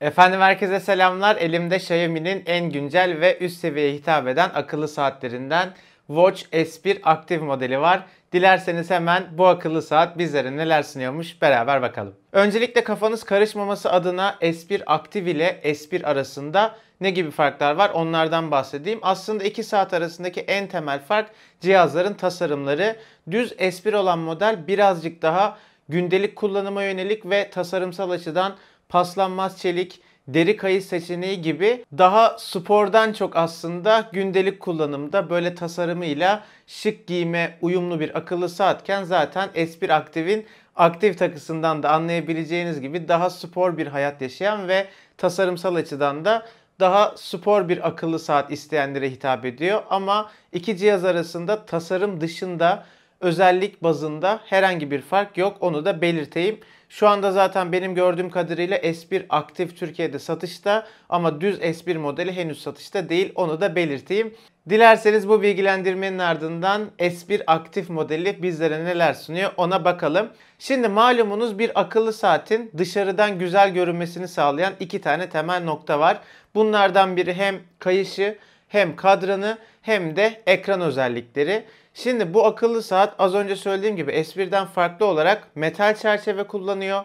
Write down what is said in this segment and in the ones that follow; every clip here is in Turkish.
Efendim herkese selamlar. Elimde Xiaomi'nin en güncel ve üst seviyeye hitap eden akıllı saatlerinden Watch S1 Active modeli var. Dilerseniz hemen bu akıllı saat bizlere neler sunuyormuş beraber bakalım. Öncelikle kafanız karışmaması adına S1 Active ile S1 arasında ne gibi farklar var onlardan bahsedeyim. Aslında iki saat arasındaki en temel fark cihazların tasarımları. Düz S1 olan model birazcık daha gündelik kullanıma yönelik ve tasarımsal açıdan paslanmaz çelik, deri kayış seçeneği gibi daha spordan çok aslında gündelik kullanımda böyle tasarımıyla şık giyime uyumlu bir akıllı saatken zaten S1 Active'in aktif takısından da anlayabileceğiniz gibi daha spor bir hayat yaşayan ve tasarımsal açıdan da daha spor bir akıllı saat isteyenlere hitap ediyor ama iki cihaz arasında tasarım dışında özellik bazında herhangi bir fark yok. Onu da belirteyim. Şu anda zaten benim gördüğüm kadarıyla S1 aktif Türkiye'de satışta ama düz S1 modeli henüz satışta değil. Onu da belirteyim. Dilerseniz bu bilgilendirmenin ardından S1 aktif modeli bizlere neler sunuyor ona bakalım. Şimdi malumunuz bir akıllı saatin dışarıdan güzel görünmesini sağlayan iki tane temel nokta var. Bunlardan biri hem kayışı hem kadranı hem de ekran özellikleri. Şimdi bu akıllı saat az önce söylediğim gibi S1'den farklı olarak metal çerçeve kullanıyor.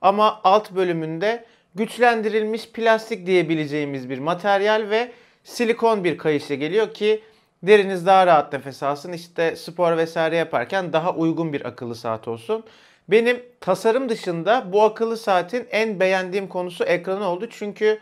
Ama alt bölümünde güçlendirilmiş plastik diyebileceğimiz bir materyal ve silikon bir kayışla geliyor ki deriniz daha rahat nefes alsın. İşte spor vesaire yaparken daha uygun bir akıllı saat olsun. Benim tasarım dışında bu akıllı saatin en beğendiğim konusu ekranı oldu. Çünkü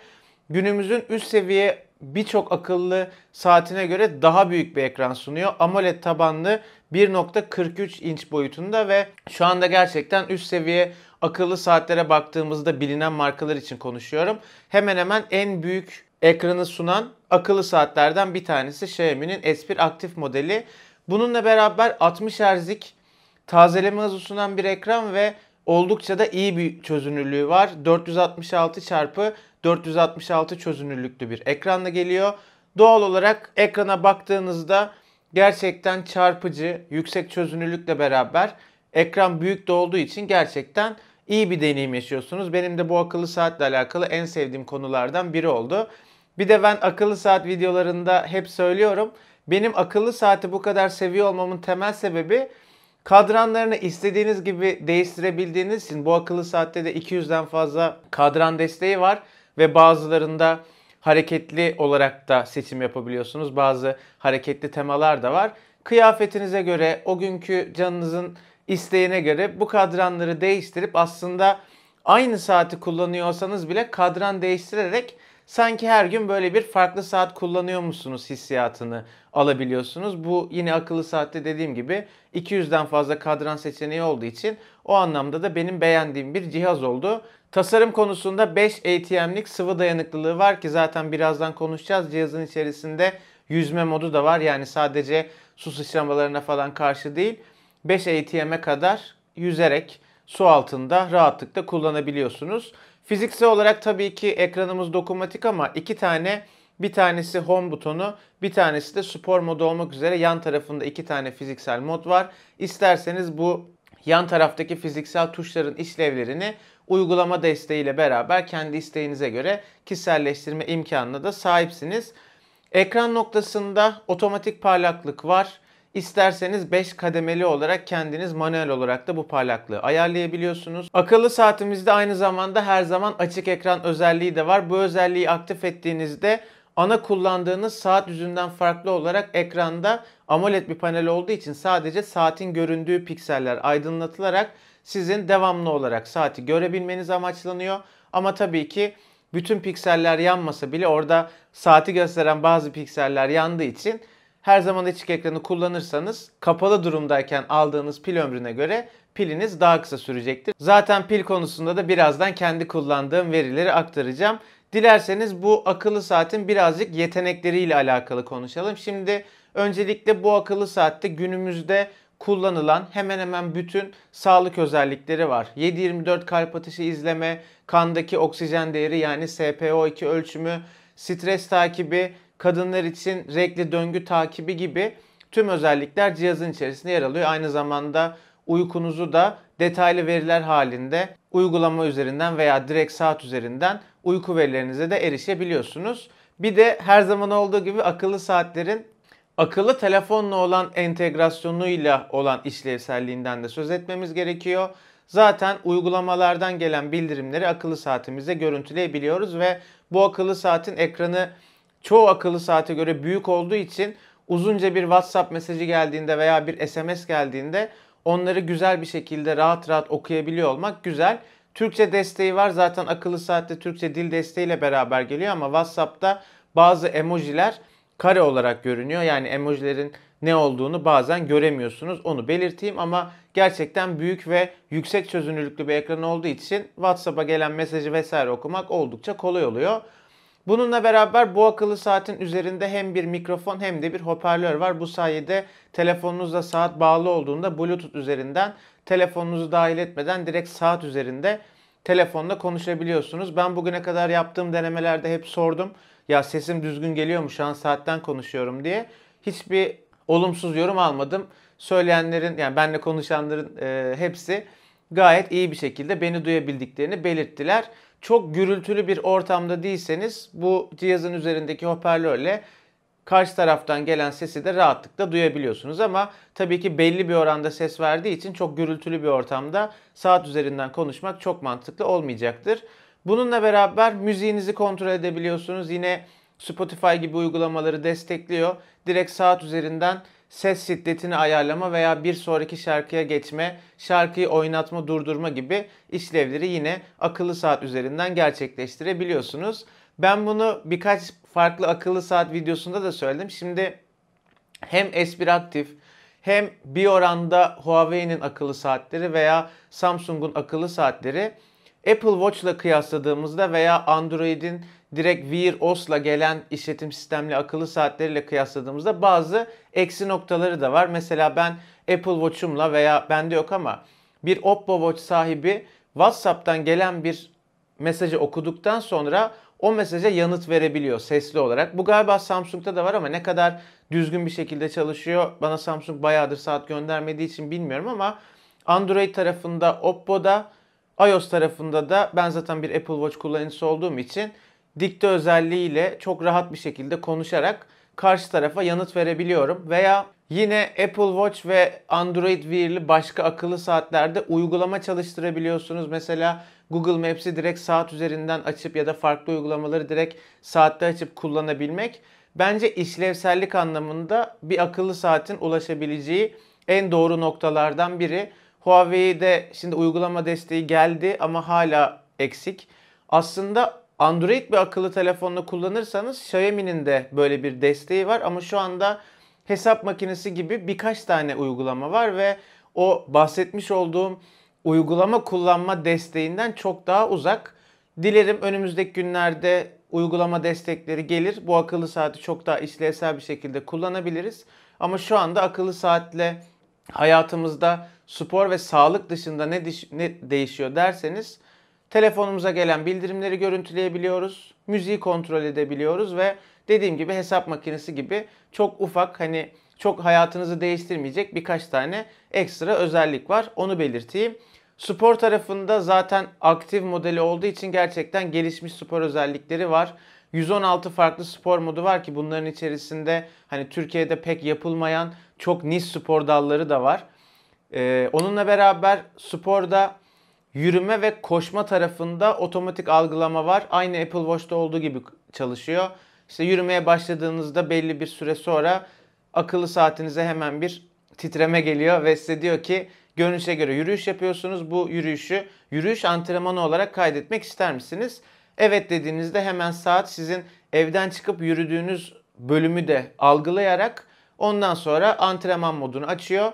günümüzün üst seviye birçok akıllı saatine göre daha büyük bir ekran sunuyor. AMOLED tabanlı 1.43 inç boyutunda ve şu anda gerçekten üst seviye akıllı saatlere baktığımızda bilinen markalar için konuşuyorum. Hemen hemen en büyük ekranı sunan akıllı saatlerden bir tanesi Xiaomi'nin S1 aktif modeli. Bununla beraber 60 Hz'lik tazeleme hızı sunan bir ekran ve oldukça da iyi bir çözünürlüğü var. 466 çarpı 466 çözünürlüklü bir ekranla geliyor. Doğal olarak ekrana baktığınızda gerçekten çarpıcı, yüksek çözünürlükle beraber ekran büyük de olduğu için gerçekten iyi bir deneyim yaşıyorsunuz. Benim de bu akıllı saatle alakalı en sevdiğim konulardan biri oldu. Bir de ben akıllı saat videolarında hep söylüyorum. Benim akıllı saati bu kadar seviyor olmamın temel sebebi Kadranlarını istediğiniz gibi değiştirebildiğiniz için bu akıllı saatte de 200'den fazla kadran desteği var ve bazılarında hareketli olarak da seçim yapabiliyorsunuz. Bazı hareketli temalar da var. Kıyafetinize göre, o günkü canınızın isteğine göre bu kadranları değiştirip aslında aynı saati kullanıyorsanız bile kadran değiştirerek sanki her gün böyle bir farklı saat kullanıyor musunuz hissiyatını alabiliyorsunuz. Bu yine akıllı saatte dediğim gibi 200'den fazla kadran seçeneği olduğu için o anlamda da benim beğendiğim bir cihaz oldu. Tasarım konusunda 5 ATM'lik sıvı dayanıklılığı var ki zaten birazdan konuşacağız. Cihazın içerisinde yüzme modu da var. Yani sadece su sıçramalarına falan karşı değil. 5 ATM'e kadar yüzerek su altında rahatlıkla kullanabiliyorsunuz. Fiziksel olarak tabii ki ekranımız dokunmatik ama iki tane bir tanesi home butonu, bir tanesi de spor modu olmak üzere yan tarafında iki tane fiziksel mod var. İsterseniz bu yan taraftaki fiziksel tuşların işlevlerini uygulama desteğiyle beraber kendi isteğinize göre kişiselleştirme imkanına da sahipsiniz. Ekran noktasında otomatik parlaklık var. İsterseniz 5 kademeli olarak kendiniz manuel olarak da bu parlaklığı ayarlayabiliyorsunuz. Akıllı saatimizde aynı zamanda her zaman açık ekran özelliği de var. Bu özelliği aktif ettiğinizde ana kullandığınız saat yüzünden farklı olarak ekranda AMOLED bir panel olduğu için sadece saatin göründüğü pikseller aydınlatılarak sizin devamlı olarak saati görebilmeniz amaçlanıyor. Ama tabii ki bütün pikseller yanmasa bile orada saati gösteren bazı pikseller yandığı için her zaman açık ekranı kullanırsanız kapalı durumdayken aldığınız pil ömrüne göre piliniz daha kısa sürecektir. Zaten pil konusunda da birazdan kendi kullandığım verileri aktaracağım. Dilerseniz bu akıllı saatin birazcık yetenekleriyle alakalı konuşalım. Şimdi öncelikle bu akıllı saatte günümüzde kullanılan hemen hemen bütün sağlık özellikleri var. 7-24 kalp atışı izleme, kandaki oksijen değeri yani SPO2 ölçümü, stres takibi, kadınlar için renkli döngü takibi gibi tüm özellikler cihazın içerisinde yer alıyor. Aynı zamanda uykunuzu da detaylı veriler halinde uygulama üzerinden veya direkt saat üzerinden uyku verilerinize de erişebiliyorsunuz. Bir de her zaman olduğu gibi akıllı saatlerin akıllı telefonla olan entegrasyonuyla olan işlevselliğinden de söz etmemiz gerekiyor. Zaten uygulamalardan gelen bildirimleri akıllı saatimize görüntüleyebiliyoruz ve bu akıllı saatin ekranı çoğu akıllı saate göre büyük olduğu için uzunca bir WhatsApp mesajı geldiğinde veya bir SMS geldiğinde onları güzel bir şekilde rahat rahat okuyabiliyor olmak güzel. Türkçe desteği var zaten akıllı saatte Türkçe dil desteğiyle beraber geliyor ama WhatsApp'ta bazı emojiler kare olarak görünüyor. Yani emojilerin ne olduğunu bazen göremiyorsunuz. Onu belirteyim ama gerçekten büyük ve yüksek çözünürlüklü bir ekran olduğu için WhatsApp'a gelen mesajı vesaire okumak oldukça kolay oluyor. Bununla beraber bu akıllı saatin üzerinde hem bir mikrofon hem de bir hoparlör var. Bu sayede telefonunuzla saat bağlı olduğunda Bluetooth üzerinden telefonunuzu dahil etmeden direkt saat üzerinde telefonda konuşabiliyorsunuz. Ben bugüne kadar yaptığım denemelerde hep sordum. Ya sesim düzgün geliyor mu şu an saatten konuşuyorum diye. Hiçbir olumsuz yorum almadım. Söyleyenlerin yani benle konuşanların e, hepsi gayet iyi bir şekilde beni duyabildiklerini belirttiler çok gürültülü bir ortamda değilseniz bu cihazın üzerindeki hoparlörle karşı taraftan gelen sesi de rahatlıkla duyabiliyorsunuz ama tabii ki belli bir oranda ses verdiği için çok gürültülü bir ortamda saat üzerinden konuşmak çok mantıklı olmayacaktır. Bununla beraber müziğinizi kontrol edebiliyorsunuz. Yine Spotify gibi uygulamaları destekliyor. Direkt saat üzerinden ses şiddetini ayarlama veya bir sonraki şarkıya geçme, şarkıyı oynatma, durdurma gibi işlevleri yine akıllı saat üzerinden gerçekleştirebiliyorsunuz. Ben bunu birkaç farklı akıllı saat videosunda da söyledim. Şimdi hem s aktif hem bir oranda Huawei'nin akıllı saatleri veya Samsung'un akıllı saatleri Apple Watch ile kıyasladığımızda veya Android'in direkt Wear OS'la gelen işletim sistemli akıllı saatleriyle kıyasladığımızda bazı eksi noktaları da var. Mesela ben Apple Watch'umla veya bende yok ama bir Oppo Watch sahibi WhatsApp'tan gelen bir mesajı okuduktan sonra o mesaja yanıt verebiliyor sesli olarak. Bu galiba Samsung'da da var ama ne kadar düzgün bir şekilde çalışıyor. Bana Samsung bayağıdır saat göndermediği için bilmiyorum ama Android tarafında Oppo'da iOS tarafında da ben zaten bir Apple Watch kullanıcısı olduğum için dikte özelliğiyle çok rahat bir şekilde konuşarak karşı tarafa yanıt verebiliyorum veya yine Apple Watch ve Android Wear'li başka akıllı saatlerde uygulama çalıştırabiliyorsunuz. Mesela Google Maps'i direkt saat üzerinden açıp ya da farklı uygulamaları direkt saatte açıp kullanabilmek bence işlevsellik anlamında bir akıllı saatin ulaşabileceği en doğru noktalardan biri. Huawei'de şimdi uygulama desteği geldi ama hala eksik. Aslında Android bir akıllı telefonla kullanırsanız Xiaomi'nin de böyle bir desteği var ama şu anda hesap makinesi gibi birkaç tane uygulama var ve o bahsetmiş olduğum uygulama kullanma desteğinden çok daha uzak. Dilerim önümüzdeki günlerde uygulama destekleri gelir. Bu akıllı saati çok daha işlevsel bir şekilde kullanabiliriz. Ama şu anda akıllı saatle hayatımızda spor ve sağlık dışında ne, ne değişiyor derseniz telefonumuza gelen bildirimleri görüntüleyebiliyoruz, müziği kontrol edebiliyoruz ve dediğim gibi hesap makinesi gibi çok ufak hani çok hayatınızı değiştirmeyecek birkaç tane ekstra özellik var. Onu belirteyim. Spor tarafında zaten aktif modeli olduğu için gerçekten gelişmiş spor özellikleri var. 116 farklı spor modu var ki bunların içerisinde hani Türkiye'de pek yapılmayan çok niş spor dalları da var. Ee, onunla beraber sporda yürüme ve koşma tarafında otomatik algılama var. Aynı Apple Watch'ta olduğu gibi çalışıyor. İşte yürümeye başladığınızda belli bir süre sonra akıllı saatinize hemen bir titreme geliyor ve size diyor ki görünüşe göre yürüyüş yapıyorsunuz. Bu yürüyüşü yürüyüş antrenmanı olarak kaydetmek ister misiniz? Evet dediğinizde hemen saat sizin evden çıkıp yürüdüğünüz bölümü de algılayarak ondan sonra antrenman modunu açıyor.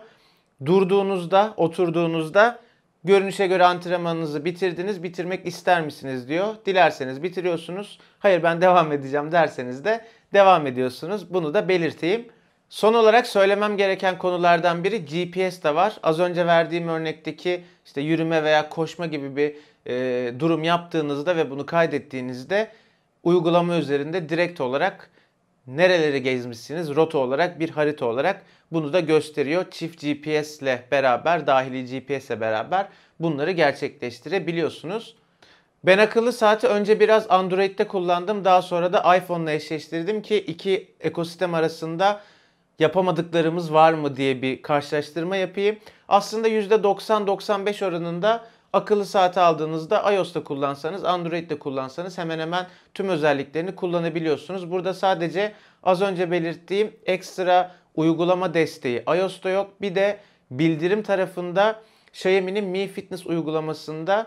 Durduğunuzda, oturduğunuzda görünüşe göre antrenmanınızı bitirdiniz, bitirmek ister misiniz diyor. Dilerseniz bitiriyorsunuz. Hayır ben devam edeceğim derseniz de devam ediyorsunuz. Bunu da belirteyim. Son olarak söylemem gereken konulardan biri GPS de var. Az önce verdiğim örnekteki işte yürüme veya koşma gibi bir e, durum yaptığınızda ve bunu kaydettiğinizde uygulama üzerinde direkt olarak nereleri gezmişsiniz rota olarak bir harita olarak bunu da gösteriyor. Çift GPS ile beraber dahili GPS ile beraber bunları gerçekleştirebiliyorsunuz. Ben akıllı saati önce biraz Android'de kullandım. Daha sonra da iPhone'la eşleştirdim ki iki ekosistem arasında yapamadıklarımız var mı diye bir karşılaştırma yapayım. Aslında %90-95 oranında akıllı saati aldığınızda iOS'ta kullansanız, Android'de kullansanız hemen hemen tüm özelliklerini kullanabiliyorsunuz. Burada sadece az önce belirttiğim ekstra uygulama desteği iOS'ta yok. Bir de bildirim tarafında Xiaomi'nin Mi Fitness uygulamasında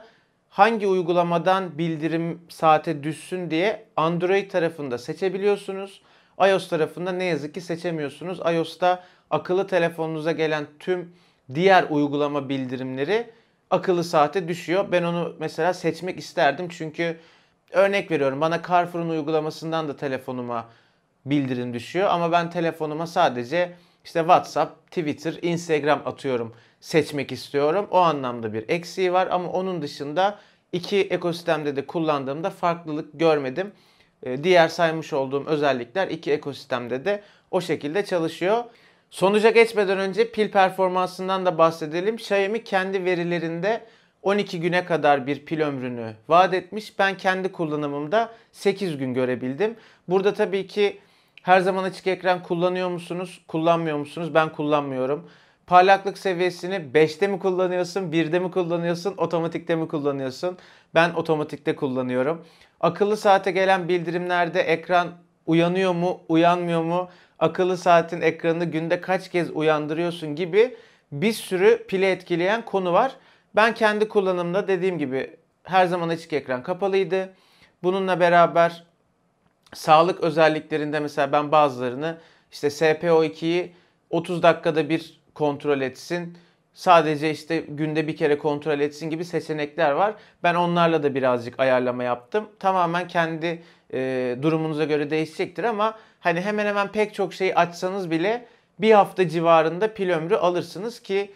hangi uygulamadan bildirim saate düşsün diye Android tarafında seçebiliyorsunuz. iOS tarafında ne yazık ki seçemiyorsunuz. iOS'ta akıllı telefonunuza gelen tüm diğer uygulama bildirimleri akıllı saate düşüyor. Ben onu mesela seçmek isterdim çünkü örnek veriyorum bana Carrefour'un uygulamasından da telefonuma bildirim düşüyor ama ben telefonuma sadece işte WhatsApp, Twitter, Instagram atıyorum seçmek istiyorum. O anlamda bir eksiği var ama onun dışında iki ekosistemde de kullandığımda farklılık görmedim. Ee, diğer saymış olduğum özellikler iki ekosistemde de o şekilde çalışıyor. Sonuca geçmeden önce pil performansından da bahsedelim. Xiaomi kendi verilerinde 12 güne kadar bir pil ömrünü vaat etmiş. Ben kendi kullanımımda 8 gün görebildim. Burada tabii ki her zaman açık ekran kullanıyor musunuz, kullanmıyor musunuz? Ben kullanmıyorum. Parlaklık seviyesini 5'te mi kullanıyorsun, 1'de mi kullanıyorsun, otomatikte mi kullanıyorsun? Ben otomatikte kullanıyorum. Akıllı saate gelen bildirimlerde ekran uyanıyor mu, uyanmıyor mu? akıllı saatin ekranını günde kaç kez uyandırıyorsun gibi bir sürü pili etkileyen konu var. Ben kendi kullanımda dediğim gibi her zaman açık ekran kapalıydı. Bununla beraber sağlık özelliklerinde mesela ben bazılarını işte SPO2'yi 30 dakikada bir kontrol etsin. Sadece işte günde bir kere kontrol etsin gibi seçenekler var. Ben onlarla da birazcık ayarlama yaptım. Tamamen kendi e, durumunuza göre değişecektir ama hani hemen hemen pek çok şeyi açsanız bile bir hafta civarında pil ömrü alırsınız ki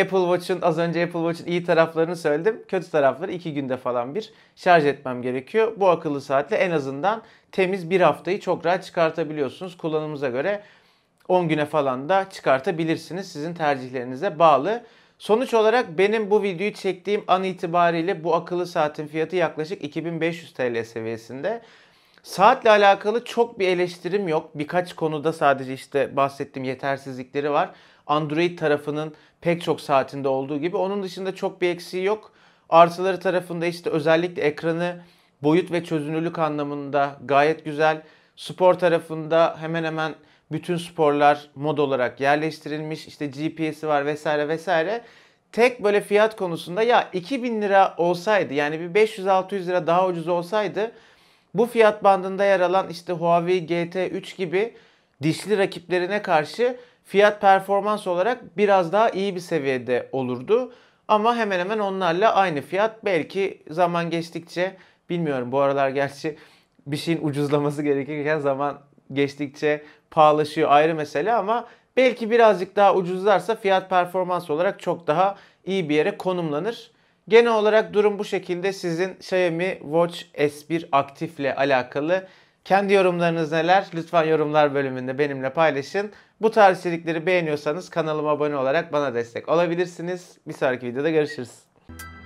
Apple Watch'ın az önce Apple Watch'ın iyi taraflarını söyledim. Kötü tarafları 2 günde falan bir şarj etmem gerekiyor. Bu akıllı saatle en azından temiz bir haftayı çok rahat çıkartabiliyorsunuz. Kullanımıza göre 10 güne falan da çıkartabilirsiniz. Sizin tercihlerinize bağlı. Sonuç olarak benim bu videoyu çektiğim an itibariyle bu akıllı saatin fiyatı yaklaşık 2500 TL seviyesinde. Saatle alakalı çok bir eleştirim yok. Birkaç konuda sadece işte bahsettiğim yetersizlikleri var. Android tarafının pek çok saatinde olduğu gibi onun dışında çok bir eksiği yok. Artıları tarafında işte özellikle ekranı boyut ve çözünürlük anlamında gayet güzel. Spor tarafında hemen hemen bütün sporlar mod olarak yerleştirilmiş. İşte GPS'i var vesaire vesaire. Tek böyle fiyat konusunda ya 2000 lira olsaydı yani bir 500-600 lira daha ucuz olsaydı bu fiyat bandında yer alan işte Huawei GT3 gibi dişli rakiplerine karşı fiyat performans olarak biraz daha iyi bir seviyede olurdu. Ama hemen hemen onlarla aynı fiyat. Belki zaman geçtikçe bilmiyorum bu aralar gerçi bir şeyin ucuzlaması gerekirken zaman geçtikçe pahalaşıyor ayrı mesele ama belki birazcık daha ucuzlarsa fiyat performans olarak çok daha iyi bir yere konumlanır. Genel olarak durum bu şekilde. Sizin Xiaomi Watch S1 aktif ile alakalı kendi yorumlarınız neler? Lütfen yorumlar bölümünde benimle paylaşın. Bu tarz içerikleri beğeniyorsanız kanalıma abone olarak bana destek olabilirsiniz. Bir sonraki videoda görüşürüz.